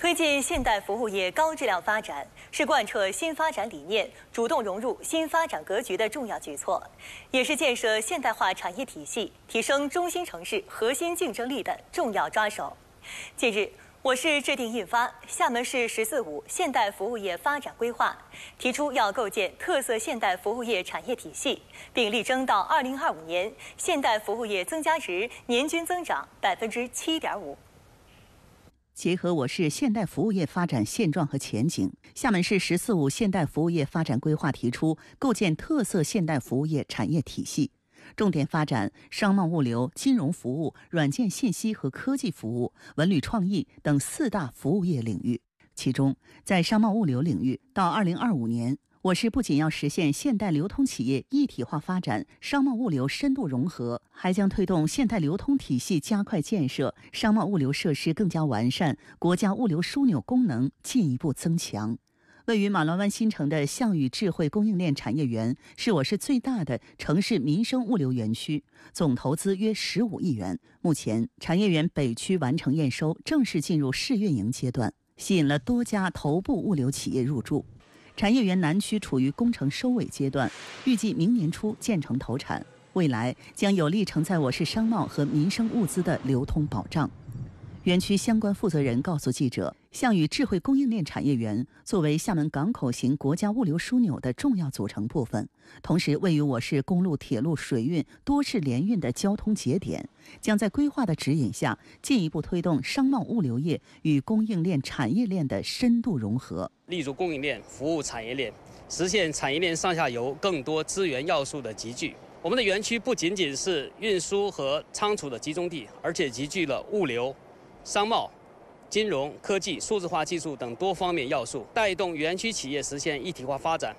推进现代服务业高质量发展，是贯彻新发展理念、主动融入新发展格局的重要举措，也是建设现代化产业体系、提升中心城市核心竞争力的重要抓手。近日，我市制定印发《厦门市“十四五”现代服务业发展规划》，提出要构建特色现代服务业产业体系，并力争到2025年，现代服务业增加值年均增长百分之七点五。结合我市现代服务业发展现状和前景，厦门市“十四五”现代服务业发展规划提出，构建特色现代服务业产业体系，重点发展商贸物流、金融服务、软件信息和科技服务、文旅创意等四大服务业领域。其中，在商贸物流领域，到二零二五年。我市不仅要实现现代流通企业一体化发展、商贸物流深度融合，还将推动现代流通体系加快建设，商贸物流设施更加完善，国家物流枢纽功能进一步增强。位于马銮湾新城的项羽智慧供应链产业园是我市最大的城市民生物流园区，总投资约十五亿元。目前，产业园北区完成验收，正式进入试运营阶段，吸引了多家头部物流企业入驻。产业园南区处于工程收尾阶段，预计明年初建成投产。未来将有力承载我市商贸和民生物资的流通保障。园区相关负责人告诉记者。项羽智慧供应链产业园作为厦门港口型国家物流枢纽的重要组成部分，同时位于我市公路、铁路、水运多式联运的交通节点，将在规划的指引下，进一步推动商贸物流业与供应链产业链的深度融合，立足供应链服务产业链，实现产业链上下游更多资源要素的集聚。我们的园区不仅仅是运输和仓储的集中地，而且集聚了物流、商贸。金融科技、数字化技术等多方面要素，带动园区企业实现一体化发展，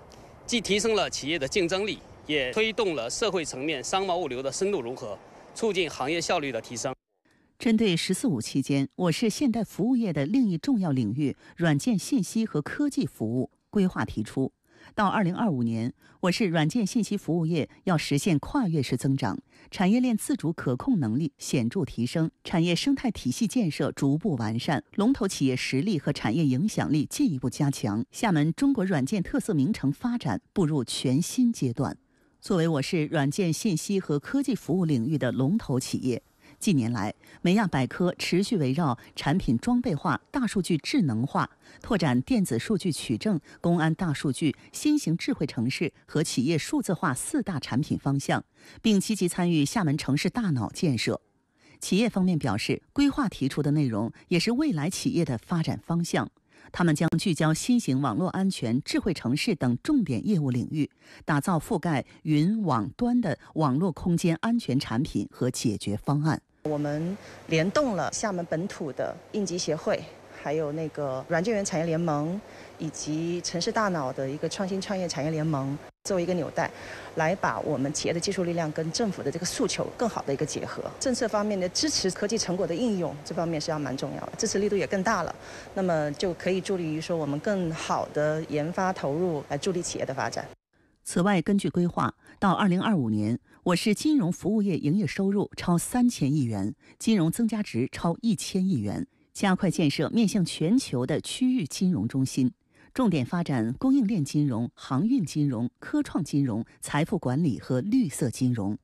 既提升了企业的竞争力，也推动了社会层面商贸物流的深度融合，促进行业效率的提升。针对“十四五”期间，我市现代服务业的另一重要领域——软件信息和科技服务，规划提出。到二零二五年，我市软件信息服务业要实现跨越式增长，产业链自主可控能力显著提升，产业生态体系建设逐步完善，龙头企业实力和产业影响力进一步加强，厦门中国软件特色名城发展步入全新阶段。作为我市软件信息和科技服务领域的龙头企业。近年来，美亚百科持续围绕产品装备化、大数据智能化，拓展电子数据取证、公安大数据、新型智慧城市和企业数字化四大产品方向，并积极参与厦门城市大脑建设。企业方面表示，规划提出的内容也是未来企业的发展方向。他们将聚焦新型网络安全、智慧城市等重点业务领域，打造覆盖云、网、端的网络空间安全产品和解决方案。我们联动了厦门本土的应急协会，还有那个软件园产业联盟，以及城市大脑的一个创新创业产业联盟，作为一个纽带，来把我们企业的技术力量跟政府的这个诉求更好的一个结合。政策方面的支持科技成果的应用，这方面是要蛮重要的，支持力度也更大了，那么就可以助力于说我们更好的研发投入来助力企业的发展。此外，根据规划，到二零二五年。我市金融服务业营业收入超三千亿元，金融增加值超一千亿元，加快建设面向全球的区域金融中心，重点发展供应链金融、航运金融、科创金融、财富管理和绿色金融。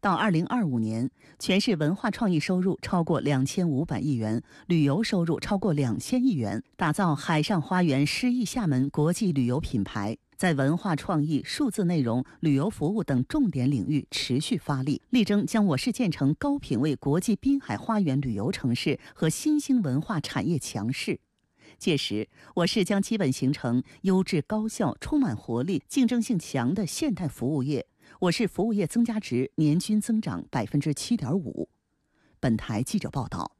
到二零二五年，全市文化创意收入超过两千五百亿元，旅游收入超过两千亿元，打造“海上花园、诗意厦门”国际旅游品牌，在文化创意、数字内容、旅游服务等重点领域持续发力，力争将我市建成高品位国际滨海花园旅游城市和新兴文化产业强势。届时，我市将基本形成优质、高效、充满活力、竞争性强的现代服务业。我市服务业增加值年均增长百分之七点五。本台记者报道。